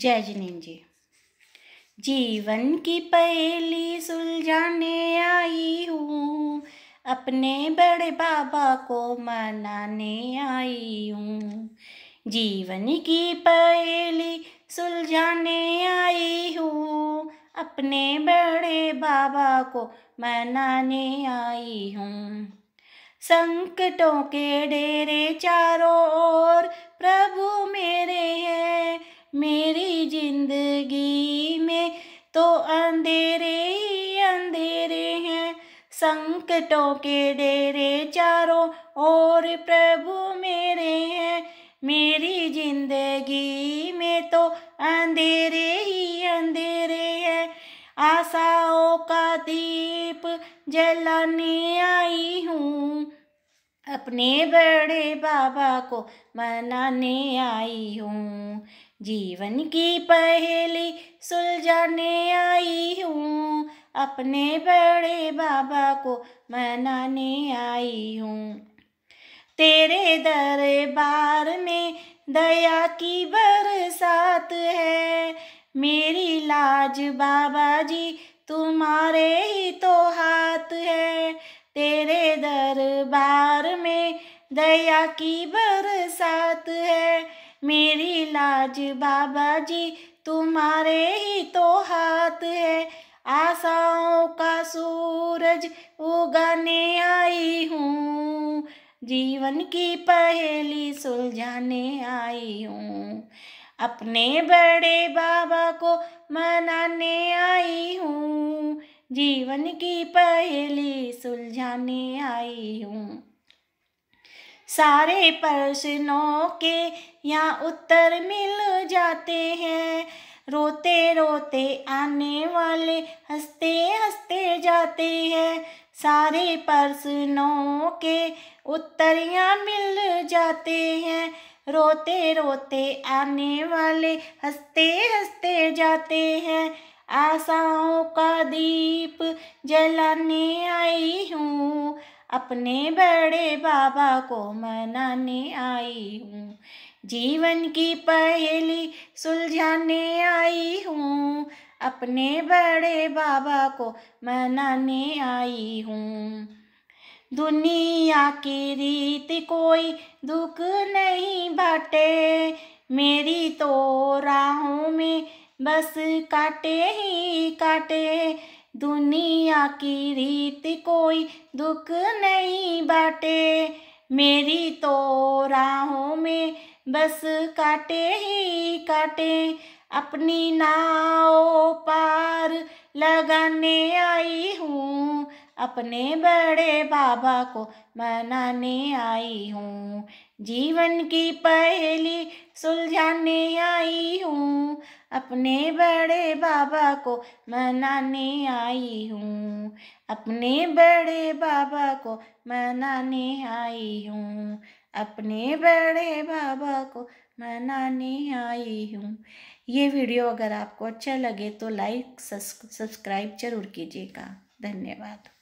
जय जिनेन जी जीवन की पहली सुलझाने आई हूँ अपने बड़े बाबा को मनाने आई हूँ जीवन की पहली सुलझाने आई हूँ अपने बड़े बाबा को मनाने आई हूँ संकटों के डेरे चारों ओर संकटों के डेरे चारों और प्रभु मेरे हैं मेरी जिंदगी में तो अंधेरे ही अंधेरे हैं आशाओं का दीप जलाने आई हूँ अपने बड़े बाबा को मनाने आई हूँ जीवन की पहेली सुलझाने आई अपने बड़े बाबा को मनाने आई हूँ तेरे दरबार में दया की बरसात है मेरी लाज बाबा जी तुम्हारे ही तो हाथ है तेरे दरबार में दया की बरसात है मेरी लाज बाबा जी तुम्हारे ही तो हाथ है आशाओं का सूरज उगाने आई हूँ जीवन की पहेली सुलझाने आई हूँ अपने बड़े बाबा को मनाने आई हूँ जीवन की पहेली सुलझाने आई हूँ सारे प्रश्नों के यहाँ उत्तर मिल जाते हैं रोते रोते आने वाले हंसते हंसते जाते हैं सारे प्रश्नों के उत्तरियाँ मिल जाते हैं रोते रोते आने वाले हंसते हंसते जाते हैं आशाओं का दीप जलाने आई हूँ अपने बड़े बाबा को मनाने आई हूँ जीवन की पहेली सुलझाने आई हूँ अपने बड़े बाबा को मनाने आई हूँ दुनिया की रीत कोई दुख नहीं बाटे मेरी तो राहों में बस काटे ही काटे दुनिया की रीत कोई दुख नहीं बाटे मेरी तो राहों में बस काटे ही काटे अपनी नाव पार लगाने आई हूँ अपने बड़े बाबा को मनाने आई हूँ जीवन की पहली सुलझाने आई हूँ अपने बड़े बाबा को मनाने आई हूँ अपने बड़े बाबा को मनाने आई हूँ अपने बड़े बाबा को मनाने आई हूँ ये वीडियो अगर आपको अच्छा लगे तो लाइक सब्सक्राइब जरूर कीजिएगा धन्यवाद